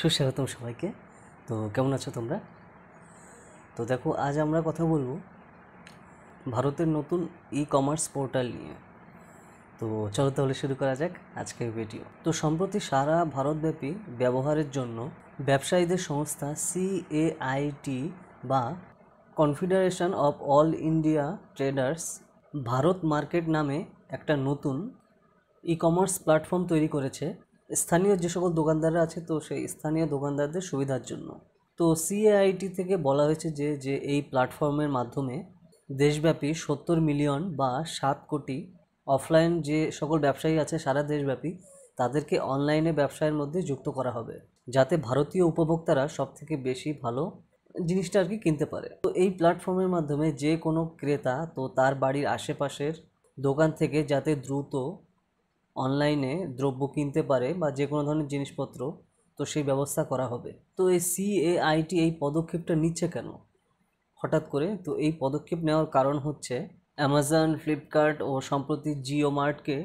সুস্বাগতম সবাইকে তো কেমন আছো তোমরা তো দেখো আজ আমরা কথা বলবো ভারতের নতুন ই কমার্স পোর্টাল নিয়ে তো চলো তাহলে শুরু করা যাক আজকের ভিডিও তো সম্প্রতি সারা ভারতব্যাপী ব্যবহারের জন্য ব্যবসায়ীদের সংস্থা সিএআইটি বা confederation of all India traders Bharat market নামে একটা নতুন ই কমার্স প্ল্যাটফর্ম তৈরি করেছে স্থানীয় যে সকল দোকানদাররা আছে তো সেই স্থানীয় দোকানদারদের সুবিধার জন্য তো সিএআইটি থেকে বলা হয়েছে যে যে এই প্ল্যাটফর্মের মাধ্যমে দেশব্যাপী সত্তর মিলিয়ন বা সাত কোটি অফলাইন যে সকল ব্যবসায়ী আছে সারা দেশব্যাপী তাদেরকে অনলাইনে ব্যবসায়ের মধ্যে যুক্ত করা হবে যাতে ভারতীয় উপভোক্তারা সব থেকে বেশি ভালো জিনিসটা আর কি কিনতে পারে তো এই প্ল্যাটফর্মের মাধ্যমে যে কোনো ক্রেতা তো তার বাড়ির আশেপাশের দোকান থেকে যাতে দ্রুত অনলাইনে দ্রব্য কিনতে পারে বা যে কোনো ধরনের জিনিসপত্র তো সেই ব্যবস্থা করা হবে তো এই সিএআইটি এই পদক্ষেপটা নিচ্ছে কেন হঠাৎ করে তো এই পদক্ষেপ নেওয়ার কারণ হচ্ছে অ্যামাজন ফ্লিপকার্ট ও সম্প্রতি জিও মার্টকে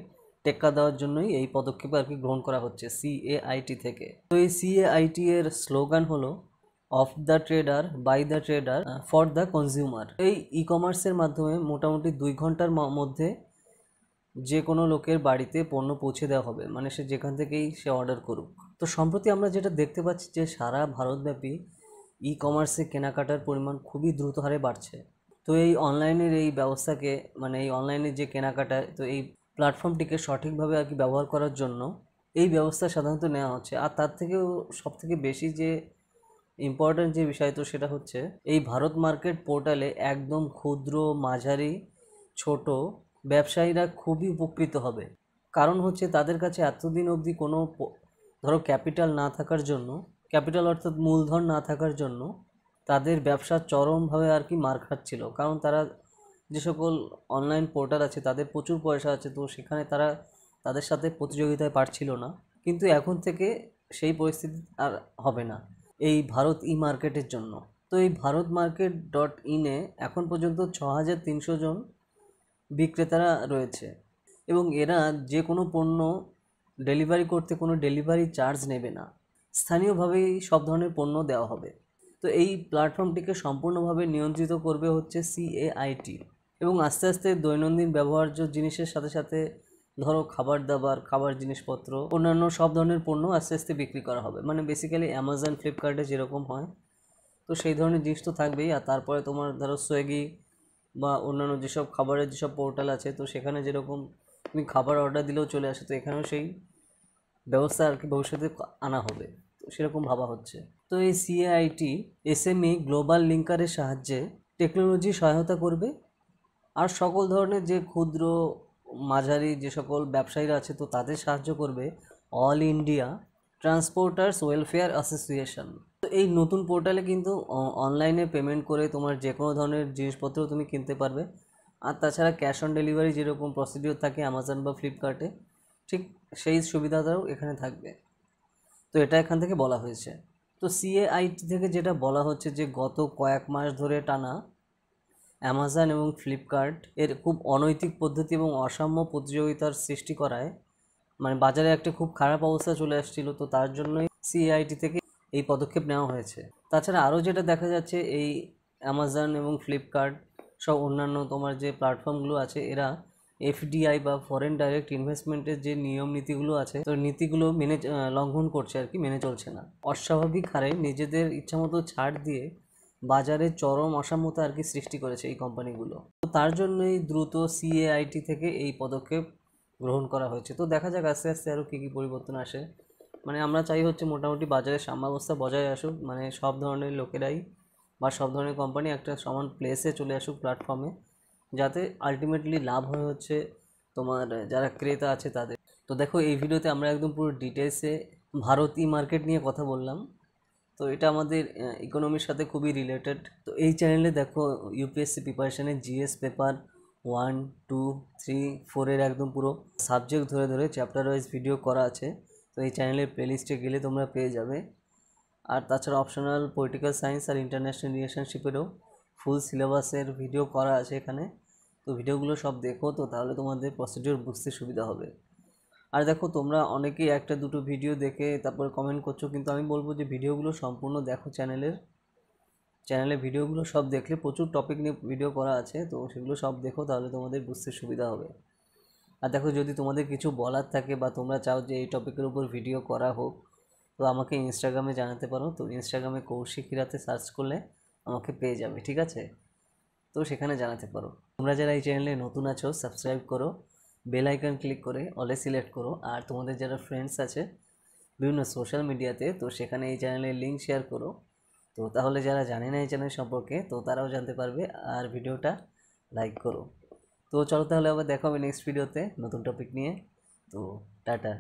টেক্কা দেওয়ার জন্যই এই পদক্ষেপ আর কি গ্রহণ করা হচ্ছে সিএআইটি থেকে তো এই সিএআইটি এর স্লোগান হলো of the trader by the trader for the consumer এই ই কমার্সের মাধ্যমে মোটামুটি দুই ঘন্টার মধ্যে যে কোনো লোকের বাড়িতে পণ্য পৌঁছে দেওয়া হবে মানে সে যেখান থেকেই সে অর্ডার করুক তো সম্প্রতি আমরা যেটা দেখতে পাচ্ছি যে সারা ভারতব্যাপী ই কমার্সে কেনাকাটার পরিমাণ খুবই দ্রুত হারে বাড়ছে তো এই অনলাইনের এই ব্যবস্থাকে মানে এই অনলাইনের যে কেনাকাটা তো এই প্ল্যাটফর্মটিকে সঠিকভাবে আর কি ব্যবহার করার জন্য এই ব্যবস্থা সাধারণত নেওয়া হচ্ছে আর তার থেকেও সব থেকে বেশি যে ইম্পর্ট্যান্ট যে বিষয় তো সেটা হচ্ছে এই ভারত মার্কেট পোর্টালে একদম ক্ষুদ্র মাঝারি ছোট ব্যবসায়ীরা খুবই উপকৃত হবে কারণ হচ্ছে তাদের কাছে এতদিন অবধি কোনো ধরো ক্যাপিটাল না থাকার জন্য ক্যাপিটাল অর্থাৎ মূলধন না থাকার জন্য তাদের ব্যবসা চরমভাবে আর কি মার খাচ্ছিল কারণ তারা যে সকল অনলাইন পোর্টাল আছে তাদের প্রচুর পয়সা আছে তো সেখানে তারা তাদের সাথে প্রতিযোগিতায় পারছিল না কিন্তু এখন থেকে সেই পরিস্থিতি আর হবে না এই ভারত ই মার্কেটের জন্য তো এই ভারত মার্কেট ডট ইনে এখন পর্যন্ত ছ হাজার তিনশো জন বিক্রেতারা রয়েছে এবং এরা যে কোনো পণ্য ডেলিভারি করতে কোনো ডেলিভারি চার্জ নেবে না স্থানীয়ভাবেই সব ধরনের পণ্য দেওয়া হবে তো এই প্ল্যাটফর্মটিকে সম্পূর্ণভাবে নিয়ন্ত্রিত করবে হচ্ছে সিএআইটি এবং আস্তে আস্তে দৈনন্দিন ব্যবহার্য জিনিসের সাথে সাথে ধরো খাবার দাবার খাবার জিনিসপত্র অন্যান্য সব ধরনের পণ্য আস্তে আস্তে বিক্রি করা হবে মানে বেসিক্যালি অ্যামাজন ফ্লিপকার্টে যেরকম হয় তো সেই ধরনের জিনিস তো থাকবেই আর তারপরে তোমার ধরো সুইগি বা অন্যান্য যেসব খাবারের যেসব পোর্টাল আছে তো সেখানে যেরকম তুমি খাবার অর্ডার দিলেও চলে আসে তো এখানেও সেই ব্যবস্থা আর কি ভবিষ্যতে আনা হবে তো সেরকম ভাবা হচ্ছে তো এই এম এসএমই গ্লোবাল লিঙ্কারের সাহায্যে টেকনোলজি সহায়তা করবে আর সকল ধরনের যে ক্ষুদ্র মাঝারি যে সকল ব্যবসায়ীরা আছে তো তাদের সাহায্য করবে all India transporters welfare association তো এই নতুন পোর্টালে কিন্তু অনলাইনে পেমেন্ট করে তোমার যে কোনো ধরনের জিনিসপত্র তুমি কিনতে পারবে আর তাছাড়া ক্যাশ অন ডেলিভারি যেরকম প্রসিডিওর থাকে অ্যামাজন বা ফ্লিপকার্টে ঠিক সেই সুবিধাটাও এখানে থাকবে তো এটা এখান থেকে বলা হয়েছে তো সিএআইটি থেকে যেটা বলা হচ্ছে যে গত কয়েক মাস ধরে টানা অ্যামাজন এবং ফ্লিপকার্ট এর খুব অনৈতিক পদ্ধতি এবং অসাম্য প্রতিযোগিতার সৃষ্টি করায় মানে বাজারে একটা খুব খারাপ অবস্থা চলে আসছিল তো তার জন্যই সিআইটি থেকে এই পদক্ষেপ নেওয়া হয়েছে তাছাড়া আরও যেটা দেখা যাচ্ছে এই অ্যামাজন এবং ফ্লিপকার্ট সব অন্যান্য তোমার যে প্ল্যাটফর্মগুলো আছে এরা এফডিআই বা ফরেন ডাইরেক্ট ইনভেস্টমেন্টের যে নিয়ম নীতিগুলো আছে তো নীতিগুলো মেনে লঙ্ঘন করছে আর কি মেনে চলছে না অস্বাভাবিক হারে নিজেদের ইচ্ছামতো ছাড় দিয়ে বাজারে চরম অসাম্যতা আর কি সৃষ্টি করেছে এই কোম্পানিগুলো তো তার জন্যই দ্রুত সিএআইটি থেকে এই পদক্ষেপ গ্রহণ করা হয়েছে তো দেখা যাক আস্তে আস্তে আরও কী কী পরিবর্তন আসে মানে আমরা চাই হচ্ছে মোটামুটি বাজারের সাম্যাবস্থা বজায় আসুক মানে সব ধরনের লোকেরাই বা সব ধরনের কোম্পানি একটা সমান প্লেসে চলে আসুক প্ল্যাটফর্মে যাতে আলটিমেটলি লাভ হয়ে হচ্ছে তোমার যারা ক্রেতা আছে তাদের তো দেখো এই ভিডিওতে আমরা একদম পুরো ডিটেলসে ভারত ই মার্কেট নিয়ে কথা বললাম তো এটা আমাদের ইকোনমির সাথে খুবই রিলেটেড তো এই চ্যানেলে দেখো ইউপিএসসি প্রিপারেশানের GS paper one two three ফোরের একদম পুরো সাবজেক্ট ধরে ধরে চ্যাপ্টার ওয়াইজ ভিডিও করা আছে তো এই চ্যানেলের প্লেলিস্টে গেলে তোমরা পেয়ে যাবে আর তাছাড়া অপশনাল পলিটিক্যাল সায়েন্স আর ইন্টারন্যাশনাল রিলেশনশিপেরও ফুল সিলেবাসের ভিডিও করা আছে এখানে তো ভিডিওগুলো সব দেখো তো তাহলে তোমাদের প্রসিডিওর বুঝতে সুবিধা হবে আর দেখো তোমরা অনেকেই একটা দুটো ভিডিও দেখে তারপর কমেন্ট করছো কিন্তু আমি বলবো যে ভিডিওগুলো সম্পূর্ণ দেখো চ্যানেলের চ্যানেলে ভিডিওগুলো সব দেখলে প্রচুর টপিক নিয়ে ভিডিও করা আছে তো সেগুলো সব দেখো তাহলে তোমাদের বুঝতে সুবিধা হবে আর দেখো যদি তোমাদের কিছু বলার থাকে বা তোমরা চাও যে এই টপিকের উপর ভিডিও করা হোক তো আমাকে ইনস্টাগ্রামে জানাতে পারো তো ইনস্টাগ্রামে কৌশিক হিরাতে সার্চ করলে আমাকে পেয়ে যাবে ঠিক আছে তো সেখানে জানাতে পারো তোমরা যারা এই চ্যানেলে নতুন আছো সাবস্ক্রাইব করো বেল আইকন ক্লিক করে অলে সিলেক্ট করো আর তোমাদের যারা ফ্রেন্ডস আছে বিভিন্ন সোশ্যাল মিডিয়াতে তো সেখানে এই চ্যানেলের লিঙ্ক শেয়ার করো তো তাহলে যারা জানে না এই চ্যানেল সম্পর্কে তো তারাও জানতে পারবে আর ভিডিওটা লাইক করো তো চলো তাহলে আবার দেখা হবে নেক্সট ভিডিওতে নতুন টপিক নিয়ে তো টাটা